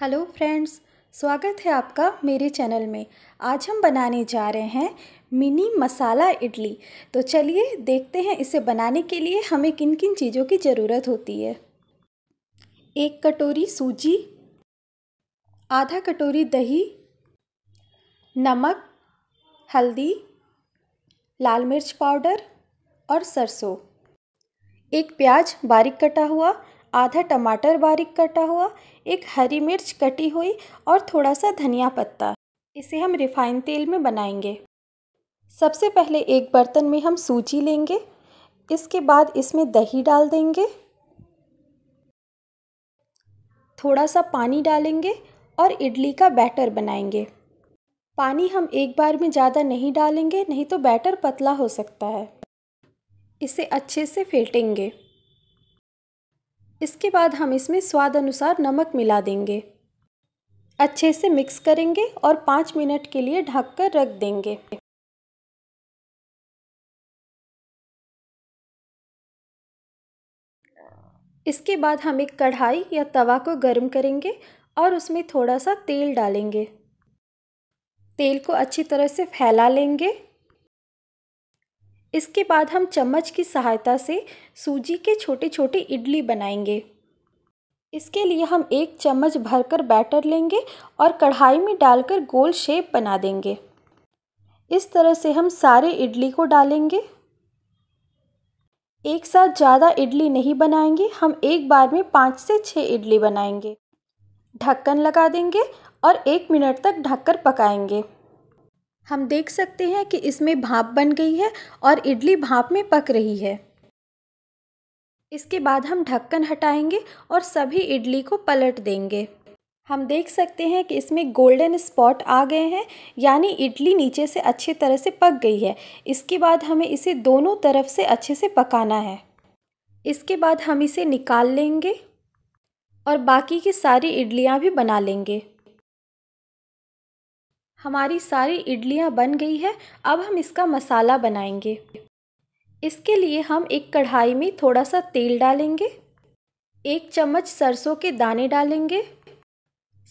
hello friends स्वागत है आपका मेरे चैनल में आज हम बनाने जा रहे हैं मिनी मसाला इडली तो चलिए देखते हैं इसे बनाने के लिए हमें किन किन चीज़ों की ज़रूरत होती है एक कटोरी सूजी आधा कटोरी दही नमक हल्दी लाल मिर्च पाउडर और सरसों एक प्याज बारीक कटा हुआ आधा टमाटर बारीक कटा हुआ एक हरी मिर्च कटी हुई और थोड़ा सा धनिया पत्ता इसे हम रिफाइन तेल में बनाएंगे सबसे पहले एक बर्तन में हम सूजी लेंगे इसके बाद इसमें दही डाल देंगे थोड़ा सा पानी डालेंगे और इडली का बैटर बनाएंगे पानी हम एक बार में ज़्यादा नहीं डालेंगे नहीं तो बैटर पतला हो सकता है इसे अच्छे से फेंटेंगे इसके बाद हम इसमें स्वाद अनुसार नमक मिला देंगे अच्छे से मिक्स करेंगे और पाँच मिनट के लिए ढककर रख देंगे इसके बाद हम एक कढ़ाई या तवा को गर्म करेंगे और उसमें थोड़ा सा तेल डालेंगे तेल को अच्छी तरह से फैला लेंगे इसके बाद हम चम्मच की सहायता से सूजी के छोटे छोटे इडली बनाएंगे इसके लिए हम एक चम्मच भरकर बैटर लेंगे और कढ़ाई में डालकर गोल शेप बना देंगे इस तरह से हम सारे इडली को डालेंगे एक साथ ज़्यादा इडली नहीं बनाएंगे हम एक बार में पाँच से छः इडली बनाएंगे ढक्कन लगा देंगे और एक मिनट तक ढककर पकाएंगे हम देख सकते हैं कि इसमें भाप बन गई है और इडली भाप में पक रही है इसके बाद हम ढक्कन हटाएंगे और सभी इडली को पलट देंगे हम देख सकते हैं कि इसमें गोल्डन स्पॉट आ गए हैं यानी इडली नीचे से अच्छे तरह से पक गई है इसके बाद हमें इसे दोनों तरफ से अच्छे से पकाना है इसके बाद हम इसे निकाल लेंगे और बाकी की सारी इडलियाँ भी बना लेंगे हमारी सारी इडलियाँ बन गई है अब हम इसका मसाला बनाएंगे इसके लिए हम एक कढ़ाई में थोड़ा सा तेल डालेंगे एक चम्मच सरसों के दाने डालेंगे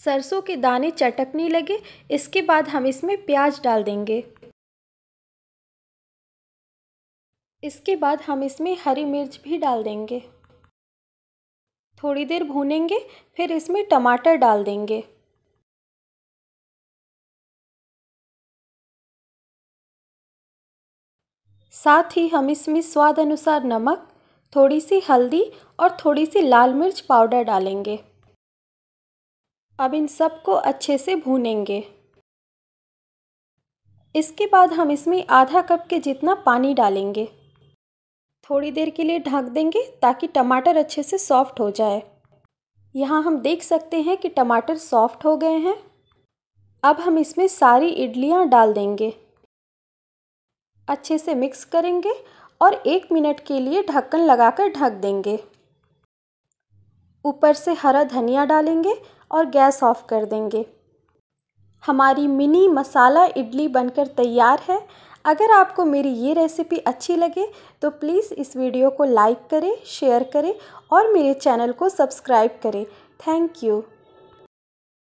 सरसों के दाने चटकने लगे इसके बाद हम इसमें प्याज डाल देंगे इसके बाद हम इसमें हरी मिर्च भी डाल देंगे थोड़ी देर भूनेंगे फिर इसमें टमाटर डाल देंगे साथ ही हम इसमें स्वाद अनुसार नमक थोड़ी सी हल्दी और थोड़ी सी लाल मिर्च पाउडर डालेंगे अब इन सबको अच्छे से भूनेंगे इसके बाद हम इसमें आधा कप के जितना पानी डालेंगे थोड़ी देर के लिए ढक देंगे ताकि टमाटर अच्छे से सॉफ्ट हो जाए यहाँ हम देख सकते हैं कि टमाटर सॉफ्ट हो गए हैं अब हम इसमें सारी इडलियाँ डाल देंगे अच्छे से मिक्स करेंगे और एक मिनट के लिए ढक्कन लगाकर ढक देंगे ऊपर से हरा धनिया डालेंगे और गैस ऑफ कर देंगे हमारी मिनी मसाला इडली बनकर तैयार है अगर आपको मेरी ये रेसिपी अच्छी लगे तो प्लीज़ इस वीडियो को लाइक करें शेयर करें और मेरे चैनल को सब्सक्राइब करें थैंक यू